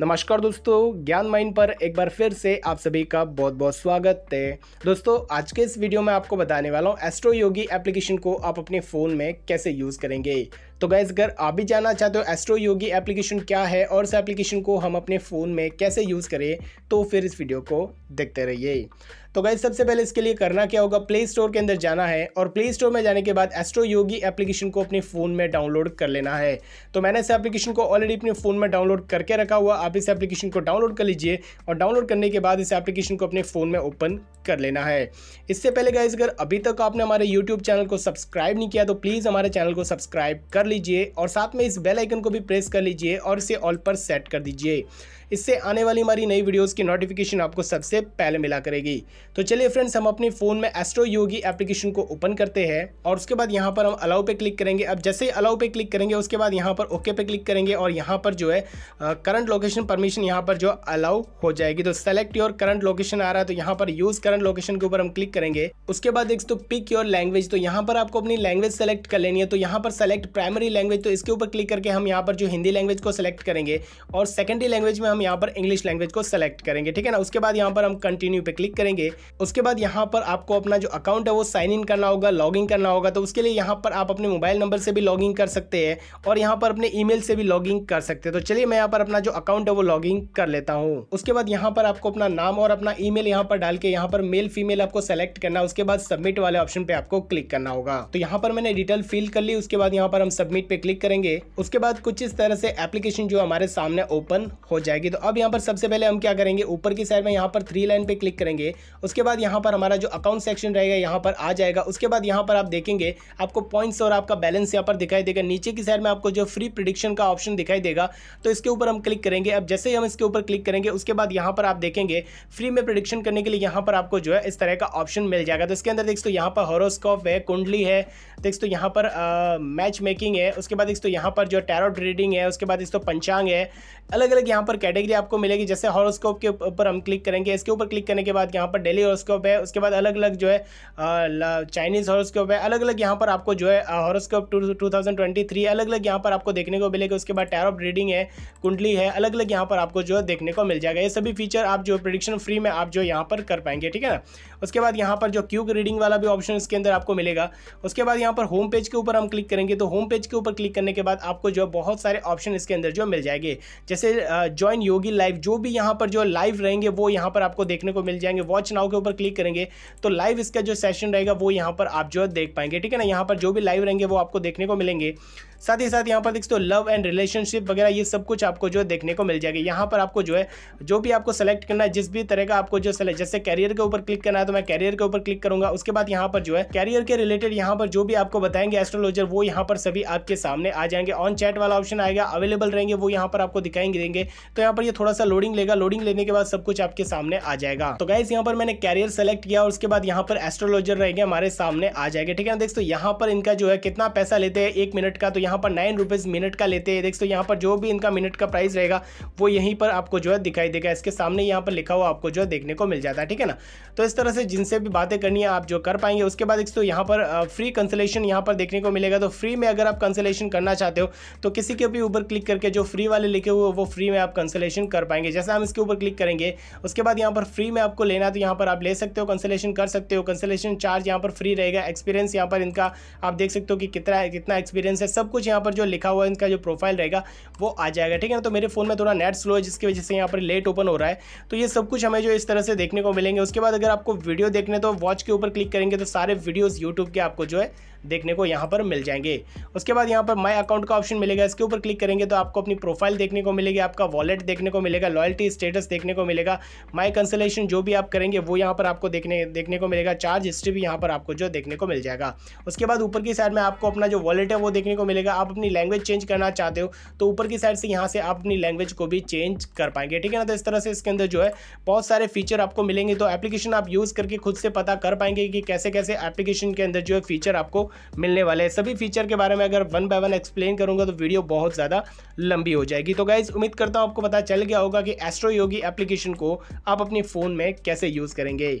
नमस्कार दोस्तों ज्ञान माइंड पर एक बार फिर से आप सभी का बहुत बहुत स्वागत है दोस्तों आज के इस वीडियो में आपको बताने वाला हूँ एस्ट्रो योगी एप्लीकेशन को आप अपने फ़ोन में कैसे यूज़ करेंगे तो गैस अगर आप भी जानना चाहते हो एस्ट्रो योगी एप्लीकेशन क्या है और इस एप्लीकेशन को हम अपने फ़ोन में कैसे यूज़ करें तो फिर इस वीडियो को देखते रहिए तो गैस सबसे पहले इसके लिए करना क्या होगा प्ले स्टोर के अंदर जाना है और प्ले स्टोर में जाने के बाद एस्ट्रो योगी एप्लीकेशन को अपने फ़ोन में डाउनलोड कर लेना है तो मैंने इस एप्लीकेशन को ऑलरेडी अपने फ़ोन में डाउनलोड करके रखा हुआ आप इस एप्लीकेशन को डाउनलोड कर लीजिए और डाउनलोड करने के बाद इस एप्लीकेशन को अपने फ़ोन में ओपन कर लेना है इससे पहले गैस अगर अभी तक आपने हमारे यूट्यूब चैनल को सब्सक्राइब नहीं किया तो प्लीज़ हमारे चैनल को सब्सक्राइब कर कर लीजिए और साथ में इस बेल आइकन को भी प्रेस कर लीजिए और इसे ऑल पर सेट कर दीजिए इससे आने वाली हमारी नई वीडियोस की नोटिफिकेशन आपको सबसे पहले मिला करेगी तो चलिए फ्रेंड्स हम अपने फ़ोन में एस्ट्रो योगी एप्लीकेशन को ओपन करते हैं और उसके बाद यहाँ पर हम अलाउ पे क्लिक करेंगे अब जैसे ही अलाउ पे क्लिक करेंगे उसके बाद यहाँ पर ओके पे क्लिक करेंगे और यहाँ पर जो है करंट लोकेशन परमिशन यहाँ पर जो अलाउ हो जाएगी तो सेलेक्ट योर करंट लोकेशन आ रहा है तो यहाँ पर यूज़ करंट लोकेशन के ऊपर हम क्लिक करेंगे उसके बाद एक तो पिक योर लैंग्वेज तो यहाँ पर आपको अपनी लैंग्वेज सेलेक्ट कर लेनी है तो यहाँ पर सेलेक्ट प्राइम प्राइमरी लैंग्वेज तो इसके ऊपर क्लिक करके हम यहाँ पर जो हिंदी लैंग्वेज को सिलेक्ट करेंगे और सेकेंडरी लैंग्वेज में हम यहाँ पर इंग्लिश लैंग्वेज को सिलेक्ट करेंगे ठीक है ना उसके बाद यहाँ पर हम कंटिन्यू पे क्लिक करेंगे उसके बाद यहाँ पर आपको अपना जो अकाउंट है वो साइन इन करना होगा लॉगिन करना होगा तो उसके लिए यहाँ पर आप अपने मोबाइल नंबर से भी लॉगिन कर सकते हैं और यहाँ पर अपने ई से भी लॉगिन कर सकते हैं तो चलिए मैं यहाँ पर अपना जो अकाउंट है वो लॉगिन कर लेता हूँ उसके बाद यहाँ पर आपको अपना नाम और अपना ई मेल पर डाल के यहाँ पर मेल फीमेल आपको सेलेक्ट करना उसके बाद सबमिट वाले ऑप्शन पे आपको क्लिक करना होगा तो यहाँ पर मैंने डिटेल फिल कर ली उसके बाद यहाँ पर हम सबमिट पे क्लिक करेंगे उसके बाद कुछ इस तरह से एप्लीकेशन जो हमारे सामने ओपन हो जाएगी तो अब यहाँ पर सबसे पहले हम क्या करेंगे ऊपर की साइड में यहाँ पर थ्री लाइन पे क्लिक करेंगे उसके बाद यहाँ पर हमारा जो अकाउंट सेक्शन रहेगा यहाँ पर आ जाएगा उसके बाद यहाँ पर आप देखेंगे आपको पॉइंट्स और आपका बैलेंस यहाँ पर दिखाई देगा नीचे की साइड में आपको जो फ्री प्रिडिक्शन का ऑप्शन दिखाई देगा तो इसके ऊपर हम क्लिक करेंगे अब जैसे ही हम इसके ऊपर क्लिक करेंगे उसके बाद यहाँ पर आप देखेंगे फ्री में प्रिडिक्शन करने के लिए यहाँ पर आपको जो है इस तरह का ऑप्शन मिल जाएगा तो इसके अंदर देखते यहाँ पर हॉरोस्कोप है कुंडली है देखो यहाँ पर मैच मेकिंग रीडिंग है उसके बाद तो यहाँ पर जो टैरोट रीडिंग है उसके बाद तो पंचांग है अलग अलग यहाँ पर कैटेगरी आपको मिलेगी जैसे हॉरोस्कोप के ऊपर हम क्लिक करेंगे इसके ऊपर क्लिक करने के बाद यहाँ पर डेली हॉरोस्कोप है उसके बाद अलग अलग जो है चाइनीज़ हॉरोस्कोप है अलग अलग यहाँ पर आपको जो है हॉरोस्कोप टू अलग अलग यहाँ पर आपको देखने को मिलेगा उसके बाद टैरोट रीडिंग है कुंडली है अलग अलग यहाँ पर आपको जो है देखने को मिल जाएगा ये सभी फीचर आप जो प्रिडिक्शन फ्री में आप जो यहाँ पर कर पाएंगे ठीक है ना उसके बाद यहाँ पर जो क्यूक रीडिंग वाला भी ऑप्शन इसके अंदर आपको मिलेगा उसके बाद यहाँ पर होम पेज के ऊपर हम क्लिक करेंगे तो होम पेज पेज के ऊपर क्लिक करने के बाद आपको जो बहुत सारे ऑप्शन इसके अंदर जो मिल जाएंगे जैसे ज्वाइन योगी लाइव जो भी यहाँ पर जो लाइव रहेंगे वो यहाँ पर आपको देखने को मिल जाएंगे वॉच नाउ के ऊपर क्लिक करेंगे तो लाइव इसका जो सेशन रहेगा वो यहाँ पर आप जो देख पाएंगे ठीक है ना यहाँ पर जो भी लाइव रहेंगे वो आपको देखने को मिलेंगे साथ ही साथ यहाँ पर देखते हो लव एंड रिलेशनशिप वगैरह ये सब कुछ आपको जो है देखने को मिल जाएगा यहाँ पर आपको जो है जो भी आपको सेलेक्ट करना है जिस भी तरह का आपको जो सेलेक्ट जैसे कैरियर के ऊपर क्लिक करना है तो मैं कैरियर के ऊपर क्लिक करूंगा उसके बाद यहाँ पर जो है कैरियर के रिलेटेड यहाँ पर जो भी आपको बताएंगे एस्ट्रोलॉजर वो यहाँ पर सभी आपके सामने आ जाएंगे ऑन चैट वाला ऑप्शन आएगा अवेलेबल रहेंगे वो यहाँ पर आपको दिखाएंगे देंगे तो यहाँ पर ये थोड़ा सा लोडिंग लेगा लोडिंग लेने के बाद सब कुछ आपके सामने आ जाएगा तो गाइस यहाँ पर मैंने कैरियर सेलेक्ट किया और उसके बाद यहाँ पर एस्ट्रोलॉजर रहेंगे हमारे सामने आ जाएंगे ठीक है ना देखो यहाँ पर इनका जो है कितना पैसा लेते हैं एक मिनट का तो यहाँ पर नाइन रुपीज़ मिनट का लेते हैं देख सकते हो यहाँ पर जो भी इनका मिनट का प्राइस रहेगा वो यहीं पर आपको जो है दिखाई देगा इसके सामने यहाँ पर लिखा हुआ आपको जो है देखने को मिल जाता है ठीक है ना तो इस तरह से जिनसे भी बातें करनी है आप जो कर पाएंगे उसके बाद देख हो यहाँ पर फ्री कंसलेशन यहाँ पर देखने को मिलेगा तो फ्री में अगर आप कंसलेशन करना चाहते हो तो किसी के भी ऊपर क्लिक करके जो फ्री वाले लिखे हुए वो फ्री में आप कंसलेशन कर पाएंगे जैसे हम इसके ऊपर क्लिक करेंगे उसके बाद यहाँ पर फ्री में आपको लेना तो यहाँ पर आप ले सकते हो कंसलेशन कर सकते हो कंसलेशन चार्ज यहाँ पर फ्री रहेगा एक्सपीरियंस यहाँ पर इनका आप देख सकते हो कि कितना कितना एक्सपीरियंस है सब कुछ यहाँ पर जो लिखा हुआ है इनका जो प्रोफाइल रहेगा वो आ जाएगा ठीक है ना तो मेरे फ़ोन में थोड़ा नेट स्लो है जिसकी वजह से यहाँ पर लेट ओपन हो रहा है तो ये सब कुछ हमें जो इस तरह से देखने को मिलेंगे उसके बाद अगर आपको वीडियो देखने तो वॉच के ऊपर क्लिक करेंगे तो सारे वीडियोज़ यूट्यूब के आपको जो है देखने को यहाँ पर मिल जाएंगे उसके बाद यहाँ पर माई अकाउंट का ऑप्शन मिलेगा इसके ऊपर क्लिक करेंगे तो आपको अपनी प्रोफाइल देखने को मिलेगी आपका वॉलेट देखने को मिलेगा लॉयल्टी स्टेटस देखने को मिलेगा माई कंसलेशन जो भी आप करेंगे वो यहाँ पर आपको देखने देखने को मिलेगा चार्ज हिस्ट्री भी यहाँ पर आपको जो देखने को मिल जाएगा उसके बाद ऊपर की साइड में आपको अपना जो वॉलेट है वो देखने को मिलेगा आप अपनी लैंग्वेज चेंज करना चाहते हो तो ऊपर की साइड से यहाँ से आप अपनी लैंग्वेज को भी चेंज कर पाएंगे ठीक है ना तो इस तरह से इसके अंदर जो है बहुत सारे फीचर आपको मिलेंगे तो एप्लीकेशन आप यूज़ करके खुद से पता कर पाएंगे कि कैसे कैसे एप्लीकेशन के अंदर जो है फीचर आपको मिलने वाले हैं सभी फीचर के बारे में अगर वन बाय वन एक्सप्लेन करूंगा तो वीडियो बहुत ज़्यादा लंबी हो जाएगी तो गाइज उम्मीद करता हूँ आपको पता चल गया होगा कि एस्ट्रो योगी एप्लीकेशन को आप अपने फ़ोन में कैसे यूज़ करेंगे